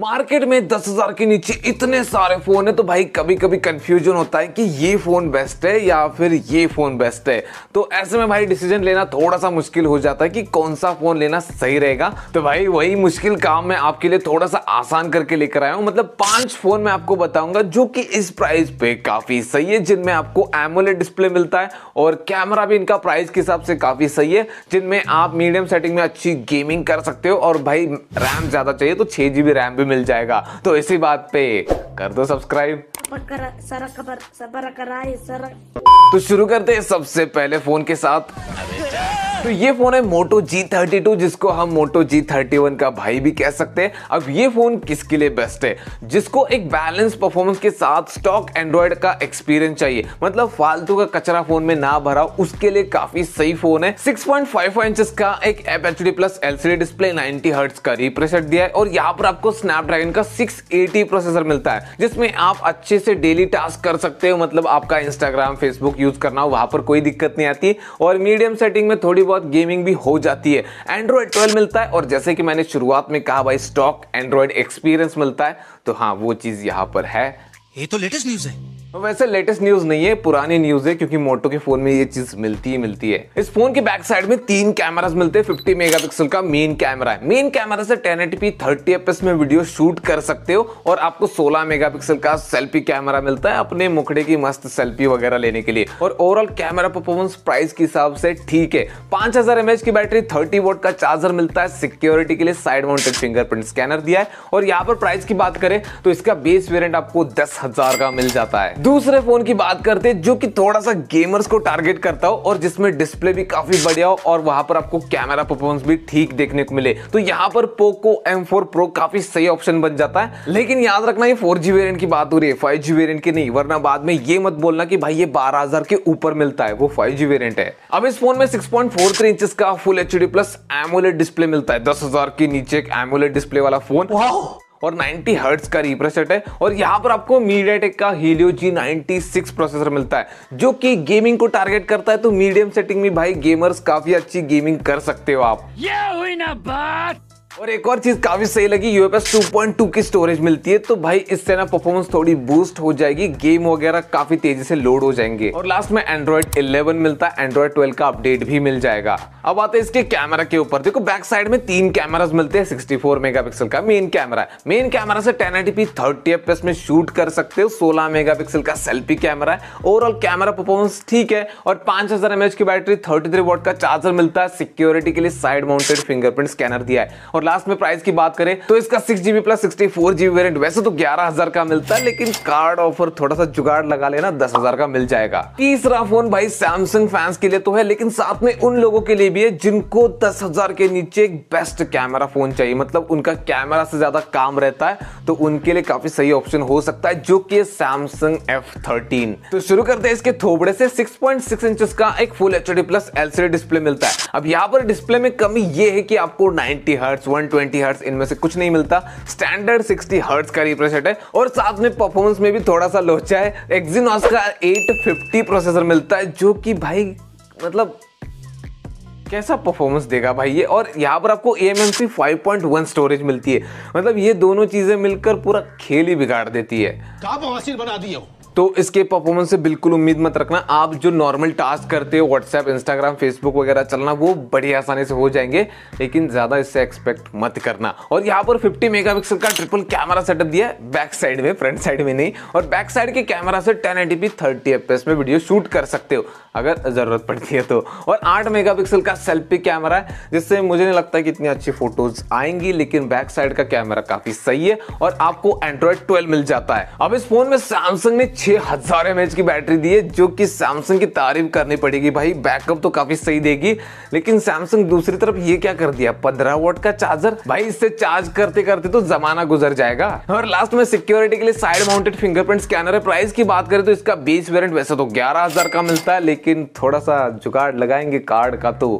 market में दस हजार के नीचे इतने सारे फोन है तो भाई कभी कभी कंफ्यूजन होता है कि ये फोन बेस्ट है या फिर ये फोन बेस्ट है तो ऐसे में भाई डिसीजन लेना थोड़ा सा मुश्किल हो जाता है कि कौन सा फोन लेना सही रहेगा तो भाई वही मुश्किल काम मैं आपके लिए थोड़ा सा आसान करके लेकर आया हूँ मतलब पांच फोन मैं आपको बताऊंगा जो की इस प्राइस पे काफी सही है जिनमें आपको एमोलेट डिस्प्ले मिलता है और कैमरा भी इनका प्राइस के हिसाब से काफी सही है जिनमें आप मीडियम सेटिंग में अच्छी गेमिंग कर सकते हो और भाई रैम ज्यादा चाहिए तो छह जीबी रैम भी मिल जाएगा तो इसी बात पे कर दो सब्सक्राइब तो शुरू करते हैं सबसे पहले फोन के साथ तो ये फ़ोन है मोटो जी थर्टी टू जिसको हम मोटो जी थर्टी वन का भाई भी कह सकते हैं अब ये फ़ोन किसके लिए बेस्ट है जिसको एक बैलेंस परफॉर्मेंस के साथ स्टॉक एंड्रॉयड का एक्सपीरियंस चाहिए मतलब फालतू का कचरा फ़ोन में ना भरा उसके लिए काफ़ी सही फ़ोन है सिक्स पॉइंट फाइव इंचज का एक एप H D plus L C D display ninety hertz का रिप्रेसर दिया है और यहाँ पर आपको स्नैपड्रैगन का सिक्स एटी प्रोसेसर मिलता है जिसमें आप अच्छे से डेली टास्क कर सकते हो मतलब आपका इंस्टाग्राम फेसबुक यूज करना हो वहाँ पर कोई दिक्कत नहीं आती और मीडियम सेटिंग में थोड़ी बहुत गेमिंग भी हो जाती है एंड्रॉयड ट्वेल्व मिलता है और जैसे कि मैंने शुरुआत में कहा भाई स्टॉक एंड्रॉयड एक्सपीरियंस मिलता है तो हाँ वो चीज़ यहाँ पर है ये तो लेटेस्ट न्यूज़ है वैसे लेटेस्ट न्यूज नहीं है पुरानी न्यूज है क्योंकि मोटो के फोन में ये चीज मिलती ही मिलती है इस फोन के बैक साइड में तीन कैमरास मिलते हैं 50 मेगापिक्सल का मेन कैमरा है मेन कैमरा से 1080p 30 fps में वीडियो शूट कर सकते हो और आपको 16 मेगापिक्सल का सेल्फी कैमरा मिलता है अपने मुखड़े की मस्त सेल्फी वगैरह लेने के लिए और ओवरऑल कैमरा परफॉर्मेंस प्राइस के हिसाब से ठीक है पांच हजार की बैटरी थर्टी वोट का चार्जर मिलता है सिक्योरिटी के लिए साइड माउंटेड फिंगरप्रिंट स्कैनर दिया है और यहाँ पर प्राइस की बात करें तो इसका बेस वेरियंट आपको दस का मिल जाता है दूसरे फोन की बात करते हैं जो कि थोड़ा सा गेमर्स को टारगेट करता हो और जिसमें डिस्प्ले भी काफी बढ़िया हो और वहां पर आपको कैमरा परफॉर्मेंस भी ठीक देखने को मिले तो यहाँ पर पोको एम फोर प्रो काफी सही ऑप्शन बन जाता है लेकिन याद रखना ये फोर जी वेरियंट की बात हो रही है फाइव जी वेरियंट की नहीं वरना बाद में ये मत बोलना की भाई ये बारह हजार के ऊपर मिलता है वो फाइव जी वेरियंट है अब इस फोन में six point four three inch का full H D plus AMOLED display मिलता है दस हजार के नीचे एक एमोलेट डिस्प्ले वाला फोन और 90 हर्ट्स का रिप्रेसेट है और यहाँ पर आपको मीडिया टेक का हीलियो जी नाइनटी प्रोसेसर मिलता है जो कि गेमिंग को टारगेट करता है तो मीडियम सेटिंग में भाई गेमर्स काफी अच्छी गेमिंग कर सकते हो आप ये हुई ना बात और एक और चीज़ काफ़ी सही लगी यूएफएस 2.2 की स्टोरेज मिलती है तो भाई इससे ना परफॉर्मेंस थोड़ी बूस्ट हो जाएगी गेम वगैरह काफ़ी तेज़ी से लोड हो जाएंगे और लास्ट में एंड्रॉइड 11 मिलता है एंड्रॉइड 12 का अपडेट भी मिल जाएगा अब आते हैं इसके कैमरा के ऊपर देखो बैक साइड में तीन कैमरा मिलते हैं सिक्सटी मेगापिक्सल का मेन कैमरा है मेन कैमरा से टेन एटीपी थर्टी थर्टी में शूट कर सकते हो सोलह मेगा का सेल्फी कैमरा है ओवरऑल कैमरा परफॉर्मेंस ठीक है और पांच हज़ार की बैटरी थर्टी थ्री का चार्जर मिलता है सिक्योरिटी के लिए साइड माउंटेड फिंगरप्रिंट स्कैनर दिया है और और लास्ट में प्राइस की बात करें तो इसका six GB plus sixty four GB variant वैसे तो ग्यारह हजार का मिलता है लेकिन कार्ड ऑफर थोड़ा सा जुगाड़ लगा लेना दस हजार का मिल जाएगा तीसरा फोन भाई सैमसंग फैंस के लिए तो है लेकिन साथ में उन लोगों के लिए भी है जिनको दस हजार के नीचे एक बेस्ट कैमरा फोन चाहिए मतलब उनका कैमरा से ज्यादा काम रहता है तो उनके लिए काफी सही ऑप्शन हो सकता है जो कि सैमसंग एफ थर्टीन तो शुरू करते हैं इसके थोबड़े से सिक्स पॉइंट सिक्स इंच का एक full H D plus LCD display मिलता है अब यहाँ पर डिस्प्ले में कमी ये है कि आपको ninety hertz one twenty hertz इनमें से कुछ नहीं मिलता स्टैंडर्ड सिक्सटी हर्ट्स का रिप्रेसेट है और साथ में परफॉर्मेंस में भी थोड़ा सा लोचा है एक्जिनॉस का एट फिफ्टी प्रोसेसर मिलता है जो कि भाई मतलब कैसा परफॉर्मेंस देगा भाई ये और यहाँ पर आपको ए 5.1 स्टोरेज मिलती है मतलब ये दोनों चीज़ें मिलकर पूरा खेल ही बिगाड़ देती है तो बना दिए तो इसके परफॉर्मेंस से बिल्कुल उम्मीद मत रखना आप जो नॉर्मल टास्क करते हो व्हाट्सएप इंस्टाग्राम फेसबुक वगैरह चलना वो बड़ी आसानी से हो जाएंगे लेकिन ज़्यादा इससे एक्सपेक्ट मत करना और यहाँ पर 50 मेगापिक्सल का ट्रिपल कैमरा सेटअप दिया है बैक साइड में फ्रंट साइड में नहीं और बैक साइड के कैमरा से टेन एटी पी थर्टी में वीडियो शूट कर सकते हो अगर ज़रूरत पड़ती है तो और आठ मेगा का सेल्फी कैमरा है जिससे मुझे नहीं लगता कि इतनी अच्छी फोटोज आएंगी लेकिन बैक साइड का कैमरा काफ़ी सही है और आपको एंड्रॉयड ट्वेल्व मिल जाता है अब इस फोन में सैमसंग ने छः हज़ार एम की बैटरी दी है जो कि सैमसंग की तारीफ करनी पड़ेगी भाई बैकअप तो काफ़ी सही देगी लेकिन सैमसंग दूसरी तरफ ये क्या कर दिया पंद्रह वोट का चार्जर भाई इससे चार्ज करते करते तो जमाना गुजर जाएगा और लास्ट में सिक्योरिटी के लिए साइड माउंटेड फिंगरप्रिंट स्कैनर है प्राइस की बात करें तो इसका बेस वेरियंट वैसे तो ग्यारह का मिलता है लेकिन थोड़ा सा जुगाड़ लगाएंगे कार्ड का तो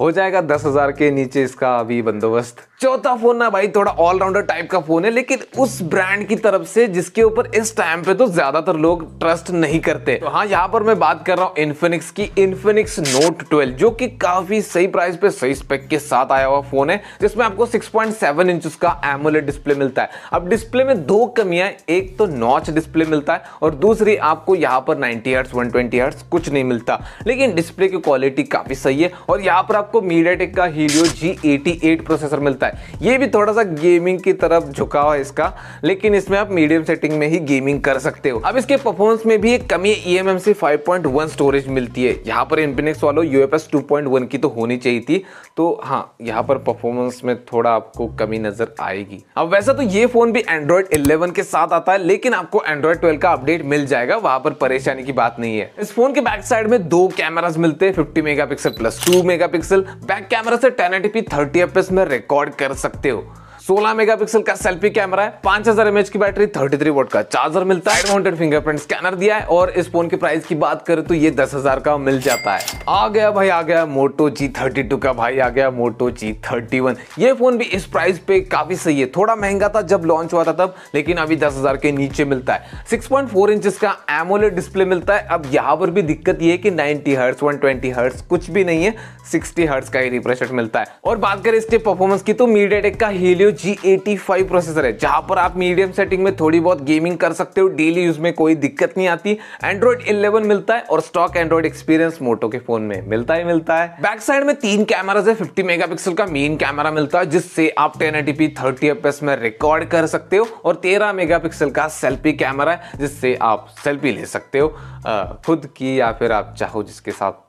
हो जाएगा दस हज़ार के नीचे इसका अभी बंदोबस्त चौथा फ़ोन ना भाई थोड़ा ऑलराउंडर टाइप का फ़ोन है लेकिन उस ब्रांड की तरफ से जिसके ऊपर इस टाइम पे तो ज़्यादातर लोग ट्रस्ट नहीं करते तो हाँ यहाँ पर मैं बात कर रहा हूँ इन्फिनिक्स की इन्फिनिक्स नोट ट्वेल्व जो की काफ़ी सही प्राइस पे सही स्पेक के साथ आया हुआ फ़ोन है जिसमें आपको सेवन इंच का एमोलेट डिस्प्ले मिलता है अब डिस्प्ले में दो कमियां एक तो नॉच डिस्प्ले मिलता है और दूसरी आपको यहाँ पर नाइनटी हर्ट्स वन हर्ट्स कुछ नहीं मिलता लेकिन डिस्प्ले की क्वालिटी काफ़ी सही है और यहाँ पर आप आपको मीडियाटेक का हीलियो G88 प्रोसेसर मिलता है ये भी थोड़ा सा गेमिंग की तरफ झुकाव है इसका लेकिन इसमें आप मीडियम सेटिंग में ही गेमिंग कर सकते हो अब इसके परफॉर्मेंस में भी एक कमी E M M C five point one storage मिलती है यहाँ पर इन्फिनिक्स वालों पॉइंट वन की तो होनी चाहिए थी तो हाँ यहाँ पर परफॉर्मेंस में थोड़ा आपको कमी नजर आएगी अब वैसे तो ये फोन भी एंड्रॉइड इलेवन के साथ आता है लेकिन आपको एंड्रॉइड ट्वेल्व का अपडेट मिल जाएगा वहां पर परेशानी की बात नहीं है इस फोन के बैक साइड में दो कैमराज मिलते हैं fifty mega plus two mega pixel pixel back camera से 1080p 30 fps में रिकॉर्ड कर सकते हो 16 मेगापिक्सल का सेल्फी कैमरा है 5000 हजार की बैटरी 33 वोट का चार्जर मिलता है माउंटेड फिंगरप्रिंट स्कैनर दिया है और इस फोन के प्राइस की बात करें तो ये 10000 का मिल जाता है आ गया भाई आ गया मोटो जी थर्टी का भाई आ गया मोटो जी थर्टी ये फोन भी इस प्राइस पे काफी सही है थोड़ा महंगा था जब लॉन्च हुआ था तब लेकिन अभी दस के नीचे मिलता है सिक्स पॉइंट का एमोलेड डिस्प्ले मिलता है अब यहाँ पर भी दिक्कत ये है कि नाइनटी हर्ट्स 120 हर्ट्स कुछ भी नहीं है सिक्सटी हर्ट्स का ही रिफ्रेश मिलता है और बात करें इसके परफॉर्मेंस की तो मीडिया का Helio G eighty five processor है जहां पर आप मीडियम सेटिंग में थोड़ी बहुत गेमिंग कर सकते हो डेली यूज में कोई दिक्कत नहीं आती एंड्रॉइड इलेवन मिलता है और स्टॉक एंड्रॉइड एक्सपीरियंस मोटो के फोन में मिलता ही मिलता है बैक साइड में तीन कैमरा है फिफ्टी मेगा का मेन कैमरा मिलता है जिससे आप ten eighty p thirty F में रिकॉर्ड कर सकते हो और तेरह मेगा का सेल्फी कैमरा है जिससे आप सेल्फी ले सकते हो खुद की या फिर आप चाहो जिसके साथ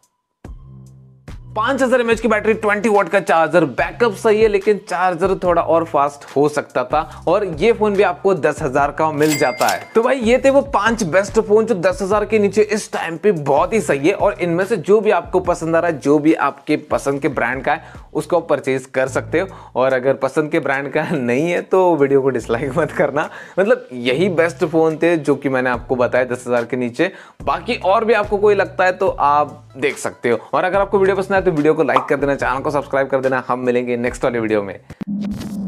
पांच हजार एमएच की बैटरी ट्वेंटी वोट का चार्जर बैकअप सही है लेकिन चार्जर थोड़ा और फास्ट हो सकता था और ये फोन भी आपको दस हजार का मिल जाता है तो भाई ये थे वो पांच बेस्ट फोन जो दस हजार के नीचे इस टाइम पे बहुत ही सही है और इनमें से जो भी आपको पसंद आ रहा है जो भी आपके पसंद के ब्रांड का है उसको आप परचेज कर सकते हो और अगर पसंद के ब्रांड का नहीं है तो वीडियो को डिसलाइक मत करना मतलब यही बेस्ट फोन थे जो कि मैंने आपको बताया दस हजार के नीचे बाकी और भी आपको कोई लगता है तो आप देख सकते हो और अगर आपको वीडियो पसंद आए तो वीडियो को लाइक कर देना चैनल को सब्सक्राइब कर देना हम मिलेंगे नेक्स्ट वाले वीडियो में